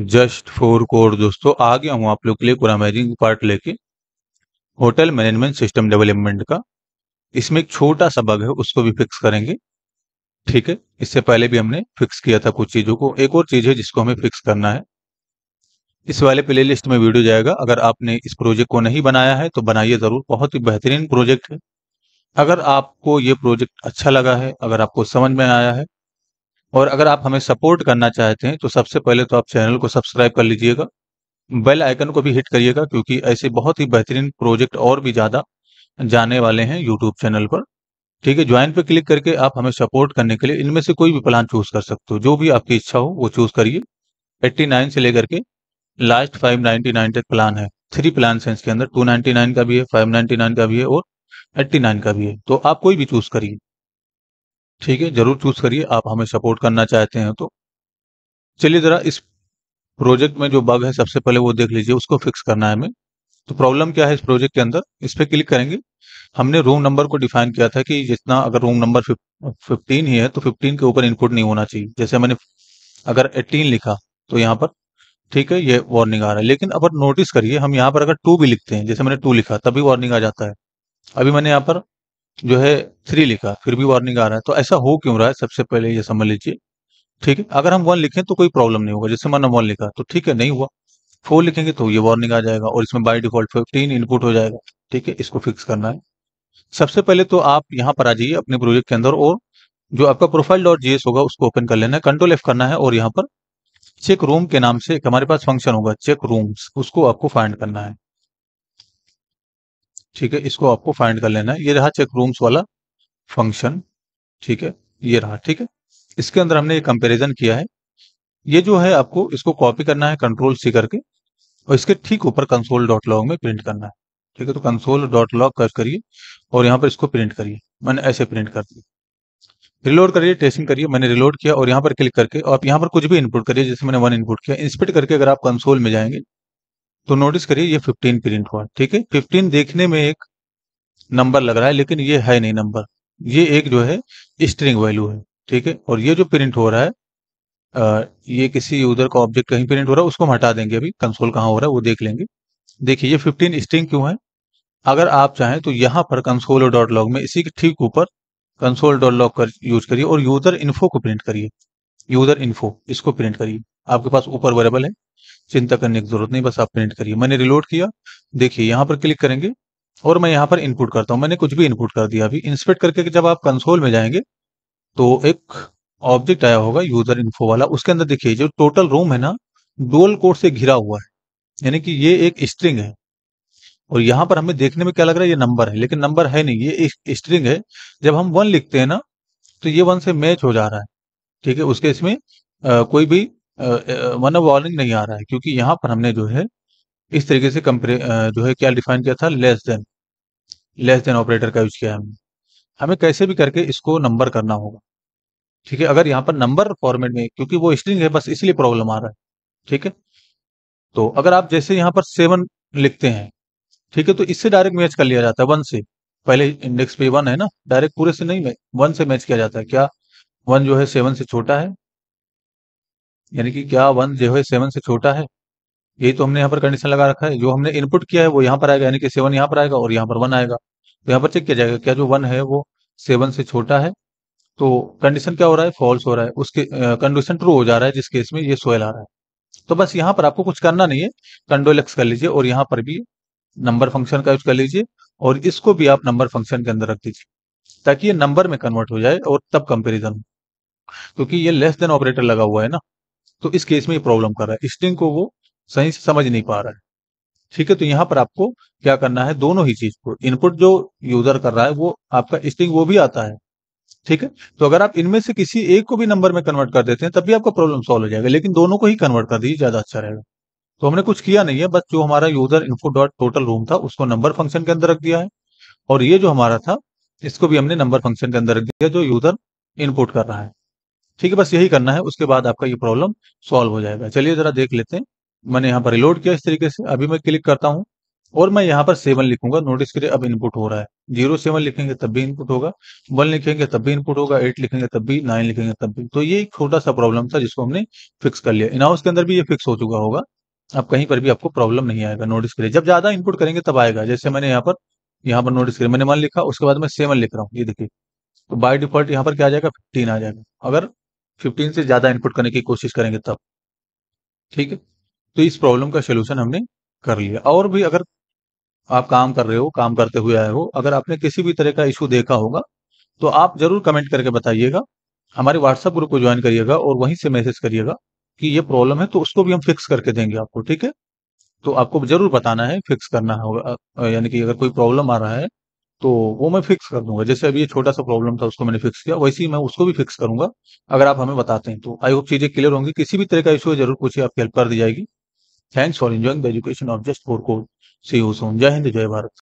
just four core दोस्तों आ गया हूँ आप लोग के लिए पूरा मैजिंग पार्ट लेके होटल मैनेजमेंट सिस्टम डेवलपमेंट का इसमें एक छोटा सा बग है उसको भी फिक्स करेंगे ठीक है इससे पहले भी हमने फिक्स किया था कुछ चीज़ों को एक और चीज़ है जिसको हमें फिक्स करना है इस वाले प्ले लिस्ट में वीडियो जाएगा अगर आपने इस प्रोजेक्ट को नहीं बनाया है तो बनाइए ज़रूर बहुत ही बेहतरीन प्रोजेक्ट है अगर आपको ये प्रोजेक्ट अच्छा लगा है अगर आपको समझ में आया है और अगर आप हमें सपोर्ट करना चाहते हैं तो सबसे पहले तो आप चैनल को सब्सक्राइब कर लीजिएगा बेल आइकन को भी हिट करिएगा क्योंकि ऐसे बहुत ही बेहतरीन प्रोजेक्ट और भी ज़्यादा जाने वाले हैं यूट्यूब चैनल पर ठीक है ज्वाइन पे क्लिक करके आप हमें सपोर्ट करने के लिए इनमें से कोई भी प्लान चूज कर सकते हो जो भी आपकी इच्छा हो वो चूज करिए 89 से लेकर के लास्ट 599 तक प्लान है थ्री प्लान है इसके अंदर 299 का भी है 599 का भी है और 89 का भी है तो आप कोई भी चूज करिए ठीक है जरूर चूज करिए आप हमें सपोर्ट करना चाहते हैं तो चलिए जरा इस प्रोजेक्ट में जो बग है सबसे पहले वो देख लीजिए उसको फिक्स करना है हमें तो प्रॉब्लम क्या है इस प्रोजेक्ट के अंदर इस पर क्लिक करेंगे हमने रूम नंबर को डिफाइन किया था कि जितना अगर रूम नंबर फिफ्टीन ही है तो फिफ्टीन के ऊपर इनपुट नहीं होना चाहिए जैसे मैंने अगर एटीन लिखा तो यहाँ पर ठीक है ये वार्निंग आ रहा है लेकिन अब नोटिस करिए हम यहाँ पर अगर टू भी लिखते हैं जैसे मैंने टू लिखा तभी वार्निंग आ जाता है अभी मैंने यहाँ पर जो है थ्री लिखा फिर भी वार्निंग आ रहा है तो ऐसा हो क्यों रहा है सबसे पहले ये समझ लीजिए ठीक है अगर हम वन लिखें तो कोई प्रॉब्लम नहीं होगा जैसे मैंने वन लिखा तो ठीक है नहीं हुआ फोर लिखेंगे तो ये वार्निंग आ जाएगा और इसमें बाई डिफॉल्ट फिफ्टीन इनपुट हो जाएगा ठीक है इसको फिक्स करना है सबसे पहले तो आप यहाँ पर आ जाइए अपने प्रोजेक्ट के अंदर और जो आपका प्रोफाइल डॉट जीएस होगा उसको ओपन कर लेना है कंट्रोल एफ करना है और यहाँ पर चेक रूम के नाम से हमारे पास फंक्शन होगा चेक रूम्स उसको आपको फाइंड करना है ठीक है इसको आपको फाइंड कर लेना है ये रहा चेक रूम्स वाला फंक्शन ठीक है ये रहा ठीक है इसके अंदर हमने ये कंपेरिजन किया है ये जो है आपको इसको कॉपी करना है कंट्रोल सी करके और इसके ठीक ऊपर कंसोल डॉट लॉग में प्रिंट करना है ठीक है तो कंसोल डॉट लॉग कर करिए और यहाँ पर इसको प्रिंट करिए मैंने ऐसे प्रिंट कर दिया रिलोड करिए टेस्टिंग करिए मैंने रिलोड किया और यहाँ पर क्लिक करके आप यहाँ पर कुछ भी इनपुट करिए जैसे मैंने वन इनपुट किया इंस्पिट करके अगर आप कंसोल में जाएंगे तो नोटिस करिए ये 15 प्रिंट हुआ ठीक है 15 देखने में एक नंबर लग रहा है लेकिन ये है नहीं नंबर ये एक जो है स्ट्रिंग वैल्यू है ठीक है और ये जो प्रिंट हो रहा है आ, ये किसी यूजर का ऑब्जेक्ट कहीं प्रिंट हो रहा है उसको हम हटा देंगे अभी कंसोल कहाँ हो रहा है वो देख लेंगे देखिए ये 15 स्ट्रिंग क्यों है अगर आप चाहें तो यहाँ पर कंसोल डॉट लॉग में इसी के ठीक ऊपर कंसोल डॉट लॉग कर यूज करिए और यूजर इन्फो को प्रिंट करिए यूजर इन्फो इसको प्रिंट करिए आपके पास ऊपर वेरेबल है चिंता करने की जरूरत नहीं बस आप प्रिंट करिए मैंने रिलोड किया देखिए यहाँ पर क्लिक करेंगे और मैं यहाँ पर इनपुट करता हूँ मैंने कुछ भी इनपुट कर दिया अभी इंस्पेक्ट करके जब आप कंसोल में जाएंगे तो एक ऑब्जेक्ट आया होगा यूजर इन्फो वाला उसके अंदर देखिए जो टोटल रूम है ना डोल कोड से घिरा हुआ है यानी कि ये एक स्ट्रिंग है और यहाँ पर हमें देखने में क्या लग रहा है ये नंबर है लेकिन नंबर है नहीं ये स्ट्रिंग है जब हम वन लिखते हैं ना तो ये वन से मैच हो जा रहा है ठीक है उसके इसमें आ, कोई भी वरना वार्निंग नहीं आ रहा है क्योंकि यहाँ पर हमने जो है इस तरीके से कंपे जो है क्या डिफाइन किया था less than less than operator का यूज किया हमने हमें कैसे भी करके इसको नंबर करना होगा ठीक है अगर यहाँ पर नंबर फॉर्मेट में क्योंकि वो स्ट्रिंग है बस इसलिए प्रॉब्लम आ रहा है ठीक है तो अगर आप जैसे यहाँ पर सेवन लिखते हैं ठीक है तो इससे डायरेक्ट मैच कर लिया जाता है वन से पहले इंडेक्स पे वन है ना डायरेक्ट पूरे से नहीं वन से मैच किया जाता है क्या वन जो है सेवन से छोटा है यानी कि क्या वन जो है सेवन से छोटा है यही तो हमने यहाँ पर कंडीशन लगा रखा है जो हमने इनपुट किया है वो यहाँ पर आएगा यानी कि सेवन यहाँ पर आएगा और यहाँ पर वन आएगा तो यहाँ पर चेक किया जाएगा क्या जो वन है वो सेवन से छोटा है तो कंडीशन क्या हो रहा है फॉल्स हो रहा है उसके कंडीशन ट्रू हो जा रहा है जिस केस में ये सोयल आ रहा है तो बस यहाँ पर आपको कुछ करना नहीं है कंडोल एक्स कर लीजिए और यहाँ पर भी नंबर फंक्शन का यूज कर लीजिए और इसको भी आप नंबर फंक्शन के अंदर रख दीजिए ताकि ये नंबर में कन्वर्ट हो जाए और तब कंपेरिजन हो क्योंकि ये लेस देन ऑपरेटर लगा हुआ है ना तो इस केस में ये प्रॉब्लम कर रहा है स्ट्रिंग को वो सही से समझ नहीं पा रहा है ठीक है तो यहाँ पर आपको क्या करना है दोनों ही चीज को इनपुट जो यूजर कर रहा है वो आपका स्ट्रिंग वो भी आता है ठीक है तो अगर आप इनमें से किसी एक को भी नंबर में कन्वर्ट कर देते हैं तब भी आपका प्रॉब्लम सॉल्व हो जाएगा लेकिन दोनों को ही कन्वर्ट कर दीजिए ज्यादा अच्छा रहेगा तो हमने कुछ किया नहीं है बस जो हमारा user input dot total room था उसको नंबर फंक्शन के अंदर रख दिया है और ये जो हमारा था इसको भी हमने नंबर फंक्शन के अंदर रख दिया जो यूजर इनपुट कर रहा है ठीक है बस यही करना है उसके बाद आपका ये प्रॉब्लम सॉल्व हो जाएगा चलिए जरा देख लेते हैं मैंने यहाँ पर रिलोड किया इस तरीके से अभी मैं क्लिक करता हूँ और मैं यहाँ पर सेवन लिखूंगा नोटिस करिए अब इनपुट हो रहा है जीरो सेवन लिखेंगे तब भी इनपुट होगा वन लिखेंगे तब भी इनपुट होगा एट लिखेंगे तब भी नाइन लिखेंगे तब भी तो ये एक छोटा सा प्रॉब्लम था जिसको हमने फिक्स कर लिया इनहाउस के अंदर भी ये फिक्स हो चुका होगा अब कहीं पर भी आपको प्रॉब्लम नहीं आएगा नोटिस करिए जब ज्यादा इनपुट करेंगे तब आएगा जैसे मैंने यहाँ पर यहाँ पर नोटिस करिए मैंने वन लिखा उसके बाद मैं सेवन लिख रहा हूँ ये देखिए तो बाई डिफॉल्ट यहाँ पर क्या आ जाएगा फिफ्टीन आ जाएगा अगर 15 से ज़्यादा इनपुट करने की कोशिश करेंगे तब ठीक है तो इस प्रॉब्लम का सोल्यूशन हमने कर लिया और भी अगर आप काम कर रहे हो काम करते हुए आए हो अगर आपने किसी भी तरह का इशू देखा होगा तो आप जरूर कमेंट करके बताइएगा हमारे व्हाट्सएप ग्रुप को ज्वाइन करिएगा और वहीं से मैसेज करिएगा कि ये प्रॉब्लम है तो उसको भी हम फिक्स करके देंगे आपको ठीक है तो आपको जरूर बताना है फिक्स करना होगा यानी कि अगर कोई प्रॉब्लम आ रहा है तो वो मैं फिक्स कर दूंगा जैसे अभी ये छोटा सा प्रॉब्लम था उसको मैंने फिक्स किया वैसे ही मैं उसको भी फिक्स करूंगा अगर आप हमें बताते हैं तो आई होप चीजें क्लियर होंगी किसी भी तरह का इशू है जरूर पूछिए आपकी हेल्प कर दी जाएगी thanks for enjoying the education of just for code see you soon जय हिंद जय भारत